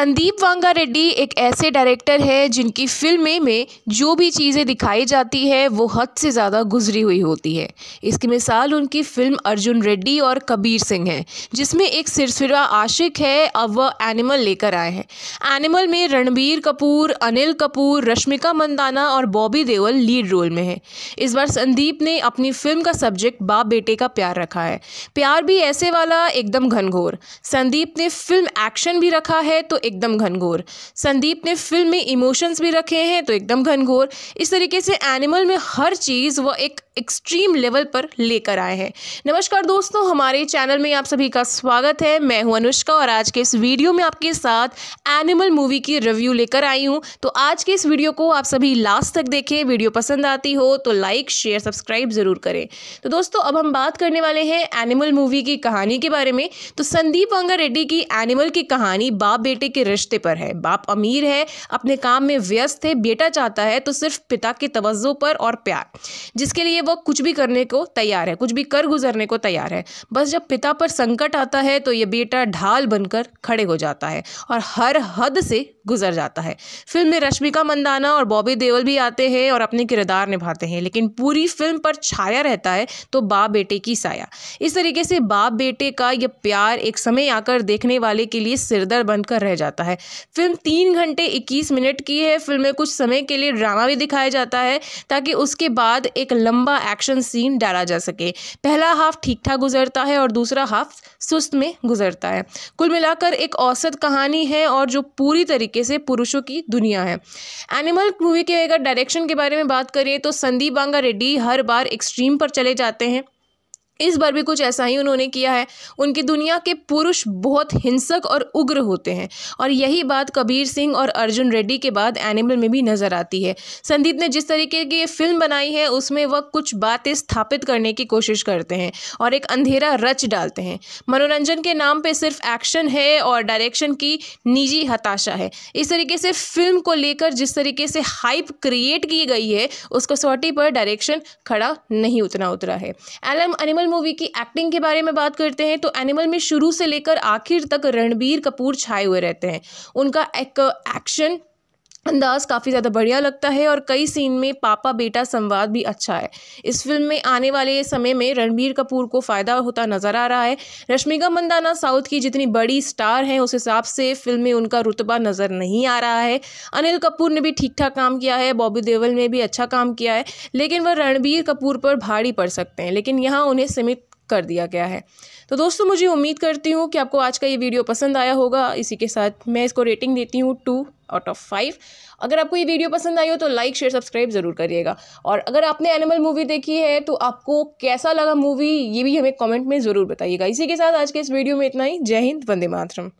संदीप वांगा रेड्डी एक ऐसे डायरेक्टर है जिनकी फिल्में में जो भी चीज़ें दिखाई जाती है वो हद से ज़्यादा गुजरी हुई होती है इसकी मिसाल उनकी फ़िल्म अर्जुन रेड्डी और कबीर सिंह है जिसमें एक सिरसिरा आशिक है अब वह एनिमल लेकर आए हैं एनिमल में रणबीर कपूर अनिल कपूर रश्मिका मंदाना और बॉबी देवल लीड रोल में है इस बार संदीप ने अपनी फिल्म का सब्जेक्ट बाप बेटे का प्यार रखा है प्यार भी ऐसे वाला एकदम घनघोर संदीप ने फिल्म एक्शन भी रखा है तो एकदम घनघोर संदीप ने फिल्म में इमोशंस भी रखे हैं तो एकदम घनघोर इस तरीके से एनिमल में हर चीज़ वह एक एक्सट्रीम लेवल पर लेकर आए हैं नमस्कार दोस्तों हमारे चैनल में आप सभी का स्वागत है मैं हूं अनुष्का और आज के इस वीडियो में आपके साथ एनिमल मूवी की रिव्यू लेकर आई हूं तो आज के इस वीडियो को आप सभी लास्ट तक देखें वीडियो पसंद आती हो तो लाइक शेयर सब्सक्राइब ज़रूर करें तो दोस्तों अब हम बात करने वाले हैं एनिमल मूवी की कहानी के बारे में तो संदीप अंगा रेड्डी की एनिमल की कहानी बाप बेटे के रिश्ते पर है बाप अमीर है अपने काम में व्यस्त है बेटा चाहता है तो सिर्फ पिता की तवज्जो पर और प्यार जिसके लिए वह कुछ भी करने को तैयार है कुछ भी कर गुजरने को तैयार है बस जब पिता पर संकट आता है तो यह बेटा ढाल बनकर खड़े हो जाता है और हर हद से गुजर जाता है फिल्म में रश्मिका मंदाना और बॉबी देओल भी आते हैं और अपने किरदार निभाते हैं लेकिन पूरी फिल्म पर छाया रहता है तो बाप बेटे की साया इस तरीके से बाप बेटे का यह प्यार एक समय आकर देखने वाले के लिए सिरदर बनकर रह जाता है फिल्म तीन घंटे इक्कीस मिनट की है फिल्म में कुछ समय के लिए ड्रामा भी दिखाया जाता है ताकि उसके बाद एक लंबा एक्शन सीन डाला जा सके पहला हाफ ठीक ठाक गुजरता है और दूसरा हाफ सुस्त में गुजरता है कुल मिलाकर एक औसत कहानी है और जो पूरी तरीके तरीके से पुरुषों की दुनिया है एनिमल मूवी के अगर डायरेक्शन के बारे में बात करें तो संदीप बांगा रेड्डी हर बार एक्सट्रीम पर चले जाते हैं इस बार भी कुछ ऐसा ही उन्होंने किया है उनकी दुनिया के पुरुष बहुत हिंसक और उग्र होते हैं और यही बात कबीर सिंह और अर्जुन रेड्डी के बाद एनिमल में भी नज़र आती है संदीप ने जिस तरीके की फिल्म बनाई है उसमें वह कुछ बातें स्थापित करने की कोशिश करते हैं और एक अंधेरा रच डालते हैं मनोरंजन के नाम पर सिर्फ एक्शन है और डायरेक्शन की निजी हताशा है इस तरीके से फिल्म को लेकर जिस तरीके से हाइप क्रिएट की गई है उसको सौटी पर डायरेक्शन खड़ा नहीं उतना उतरा है एलम एनिमल मूवी की एक्टिंग के बारे में बात करते हैं तो एनिमल में शुरू से लेकर आखिर तक रणबीर कपूर छाए हुए रहते हैं उनका एक एक्शन अंदाज़ काफ़ी ज़्यादा बढ़िया लगता है और कई सीन में पापा बेटा संवाद भी अच्छा है इस फिल्म में आने वाले समय में रणबीर कपूर को फ़ायदा होता नज़र आ रहा है रश्मिका मंदाना साउथ की जितनी बड़ी स्टार हैं उस हिसाब से फिल्म में उनका रुतबा नज़र नहीं आ रहा है अनिल कपूर ने भी ठीक ठाक काम किया है बॉबी देवल ने भी अच्छा काम किया है लेकिन वह रणबीर कपूर पर भारी पड़ सकते हैं लेकिन यहाँ उन्हें सीमित कर दिया गया है तो दोस्तों मुझे उम्मीद करती हूँ कि आपको आज का ये वीडियो पसंद आया होगा इसी के साथ मैं इसको रेटिंग देती हूँ टू आउट ऑफ फाइव अगर आपको ये वीडियो पसंद आई हो तो लाइक शेयर सब्सक्राइब ज़रूर करिएगा और अगर आपने एनिमल मूवी देखी है तो आपको कैसा लगा मूवी ये भी हमें कमेंट में ज़रूर बताइएगा इसी के साथ आज के इस वीडियो में इतना ही जय हिंद वंदे मातरम